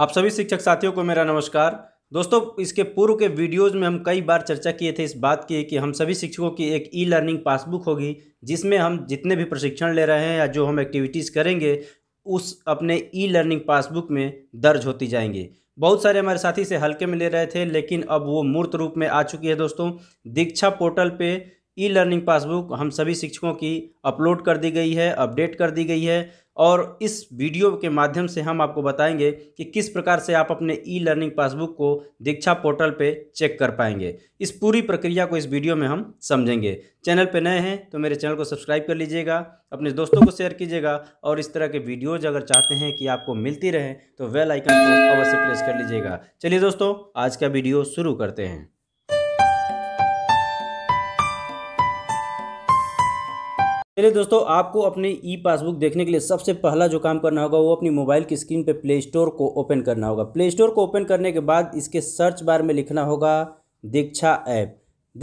आप सभी शिक्षक साथियों को मेरा नमस्कार दोस्तों इसके पूर्व के वीडियोज़ में हम कई बार चर्चा किए थे इस बात की कि हम सभी शिक्षकों की एक ई लर्निंग पासबुक होगी जिसमें हम जितने भी प्रशिक्षण ले रहे हैं या जो हम एक्टिविटीज़ करेंगे उस अपने ई लर्निंग पासबुक में दर्ज होती जाएंगी बहुत सारे हमारे साथी से हल्के में ले रहे थे लेकिन अब वो मूर्त रूप में आ चुकी है दोस्तों दीक्षा पोर्टल पे ई लर्निंग पासबुक हम सभी शिक्षकों की अपलोड कर दी गई है अपडेट कर दी गई है और इस वीडियो के माध्यम से हम आपको बताएंगे कि किस प्रकार से आप अपने ई लर्निंग पासबुक को दीक्षा पोर्टल पे चेक कर पाएंगे इस पूरी प्रक्रिया को इस वीडियो में हम समझेंगे चैनल पे नए हैं तो मेरे चैनल को सब्सक्राइब कर लीजिएगा अपने दोस्तों को शेयर कीजिएगा और इस तरह के वीडियोज अगर चाहते हैं कि आपको मिलती रहे तो वेल आइकन को अवश्य प्रेस कर लीजिएगा चलिए दोस्तों आज का वीडियो शुरू करते हैं चलिए दोस्तों आपको अपने ई पासबुक देखने के लिए सबसे पहला जो काम करना होगा वो अपनी मोबाइल की स्क्रीन पे प्ले स्टोर को ओपन करना होगा प्ले स्टोर को ओपन करने के बाद इसके सर्च बार में लिखना होगा दीक्षा ऐप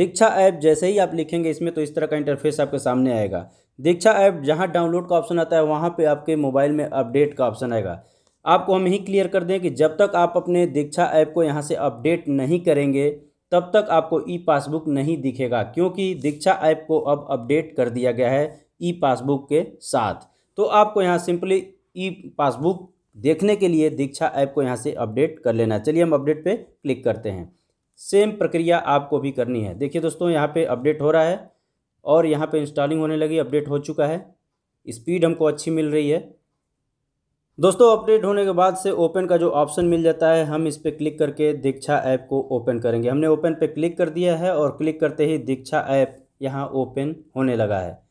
दीक्षा ऐप जैसे ही आप लिखेंगे इसमें तो इस तरह का इंटरफेस आपके सामने आएगा दीक्षा ऐप जहाँ डाउनलोड का ऑप्शन आता है वहाँ पर आपके मोबाइल में अपडेट का ऑप्शन आएगा आपको हम यही क्लियर कर दें कि जब तक आप अपने दीक्षा ऐप को यहाँ से अपडेट नहीं करेंगे तब तक आपको ई पासबुक नहीं दिखेगा क्योंकि दीक्षा ऐप को अब अपडेट कर दिया गया है ई पासबुक के साथ तो आपको यहाँ सिंपली ई पासबुक देखने के लिए दीक्षा ऐप को यहाँ से अपडेट कर लेना चलिए हम अपडेट पे क्लिक करते हैं सेम प्रक्रिया आपको भी करनी है देखिए दोस्तों यहाँ पे अपडेट हो रहा है और यहाँ पे इंस्टॉलिंग होने लगी अपडेट हो चुका है स्पीड हमको अच्छी मिल रही है दोस्तों अपडेट होने के बाद से ओपन का जो ऑप्शन मिल जाता है हम इस पर क्लिक करके दीक्षा ऐप को ओपन करेंगे हमने ओपन पर क्लिक कर दिया है और क्लिक करते ही दीक्षा ऐप यहाँ ओपन होने लगा है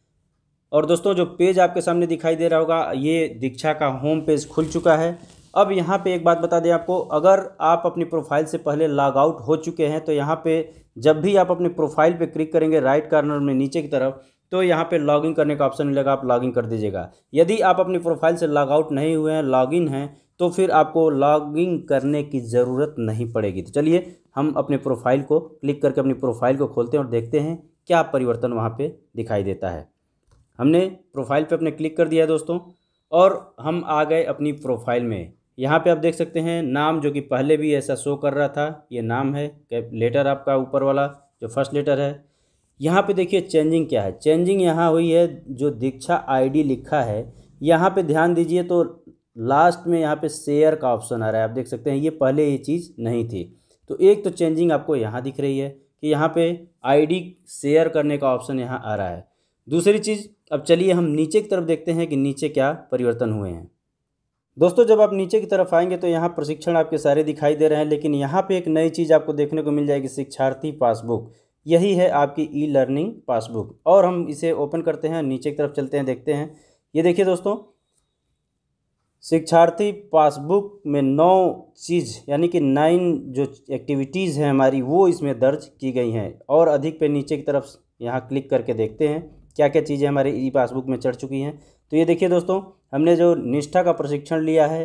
और दोस्तों जो पेज आपके सामने दिखाई दे रहा होगा ये दीक्षा का होम पेज खुल चुका है अब यहाँ पे एक बात बता दें आपको अगर आप अपनी प्रोफाइल से पहले लॉग आउट हो चुके हैं तो यहाँ पे जब भी आप अपनी प्रोफाइल पे क्लिक करेंगे राइट कार्नर में नीचे की तरफ तो यहाँ पे लॉगिन करने का ऑप्शन मिलेगा आप लॉगिन कर दीजिएगा यदि आप अपनी प्रोफाइल से लॉग आउट नहीं हुए हैं लॉगिन हैं तो फिर आपको लॉगिन करने की ज़रूरत नहीं पड़ेगी तो चलिए हम अपने प्रोफाइल को क्लिक करके अपनी प्रोफाइल को खोलते हैं और देखते हैं क्या परिवर्तन वहाँ पर दिखाई देता है हमने प्रोफाइल पे अपने क्लिक कर दिया दोस्तों और हम आ गए अपनी प्रोफाइल में यहाँ पे आप देख सकते हैं नाम जो कि पहले भी ऐसा शो कर रहा था ये नाम है लेटर आपका ऊपर वाला जो फर्स्ट लेटर है यहाँ पे देखिए चेंजिंग क्या है चेंजिंग यहाँ हुई है जो दीक्षा आईडी लिखा है यहाँ पे ध्यान दीजिए तो लास्ट में यहाँ पे शेयर का ऑप्शन आ रहा है आप देख सकते हैं ये पहले ये चीज़ नहीं थी तो एक तो चेंजिंग आपको यहाँ दिख रही है कि यहाँ पे आईडी शेयर करने का ऑप्शन यहाँ आ रहा है दूसरी चीज़ अब चलिए हम नीचे की तरफ देखते हैं कि नीचे क्या परिवर्तन हुए हैं दोस्तों जब आप नीचे की तरफ आएंगे तो यहाँ प्रशिक्षण आपके सारे दिखाई दे रहे हैं लेकिन यहाँ पे एक नई चीज़ आपको देखने को मिल जाएगी शिक्षार्थी पासबुक यही है आपकी ई लर्निंग पासबुक और हम इसे ओपन करते हैं नीचे की तरफ चलते हैं देखते हैं ये देखिए दोस्तों शिक्षार्थी पासबुक में नौ चीज़ यानी कि नाइन जो एक्टिविटीज़ हैं हमारी वो इसमें दर्ज की गई हैं और अधिक पे नीचे की तरफ यहाँ क्लिक करके देखते हैं क्या क्या चीज़ें हमारे ई पासबुक में चढ़ चुकी हैं तो ये देखिए दोस्तों हमने जो निष्ठा का प्रशिक्षण लिया है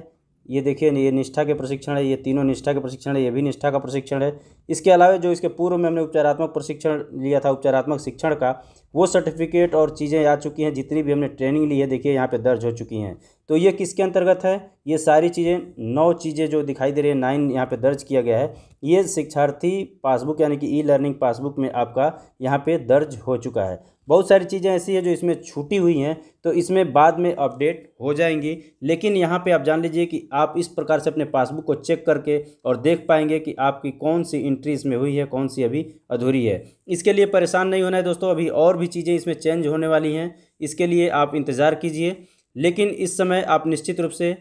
ये देखिए ये निष्ठा के प्रशिक्षण है ये तीनों निष्ठा के प्रशिक्षण है ये भी निष्ठा का प्रशिक्षण है इसके अलावा जो इसके पूर्व में हमने उपचारात्मक प्रशिक्षण लिया था उपचारात्मक शिक्षण का वो सर्टिफिकेट और चीज़ें आ चुकी हैं जितनी भी हमने ट्रेनिंग ली है देखिए यहाँ पे दर्ज हो चुकी हैं तो ये किसके अंतर्गत है ये सारी चीज़ें नौ चीज़ें जो दिखाई दे रही है नाइन यहाँ पे दर्ज किया गया है ये शिक्षार्थी पासबुक यानी कि ई लर्निंग पासबुक में आपका यहाँ पे दर्ज हो चुका है बहुत सारी चीज़ें ऐसी हैं जो इसमें छूटी हुई हैं तो इसमें बाद में अपडेट हो जाएंगी लेकिन यहाँ पर आप जान लीजिए कि आप इस प्रकार से अपने पासबुक को चेक करके और देख पाएंगे कि आपकी कौन सी इंट्री इसमें हुई है कौन सी अभी अधूरी है इसके लिए परेशान नहीं होना है दोस्तों अभी और भी चीज़ें इसमें चेंज होने वाली हैं इसके लिए आप इंतज़ार कीजिए लेकिन इस समय आप निश्चित रूप से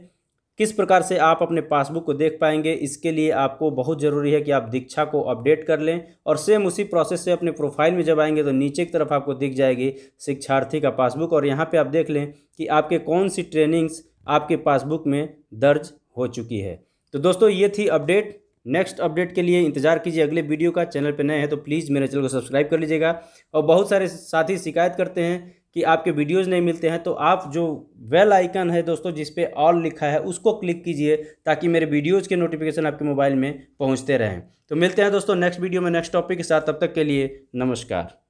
किस प्रकार से आप अपने पासबुक को देख पाएंगे इसके लिए आपको बहुत ज़रूरी है कि आप दीक्षा को अपडेट कर लें और सेम उसी प्रोसेस से अपने प्रोफाइल में जब आएंगे तो नीचे की तरफ आपको दिख जाएगी शिक्षार्थी का पासबुक और यहाँ पे आप देख लें कि आपके कौन सी ट्रेनिंग्स आपके पासबुक में दर्ज हो चुकी है तो दोस्तों ये थी अपडेट नेक्स्ट अपडेट के लिए इंतजार कीजिए अगले वीडियो का चैनल पर नए हैं तो प्लीज़ मेरे चैनल को सब्सक्राइब कर लीजिएगा और बहुत सारे साथी शिकायत करते हैं कि आपके वीडियोस नहीं मिलते हैं तो आप जो वेल आइकन है दोस्तों जिस पे ऑल लिखा है उसको क्लिक कीजिए ताकि मेरे वीडियोस के नोटिफिकेशन आपके मोबाइल में पहुंचते रहें तो मिलते हैं दोस्तों नेक्स्ट वीडियो में नेक्स्ट टॉपिक के साथ तब तक के लिए नमस्कार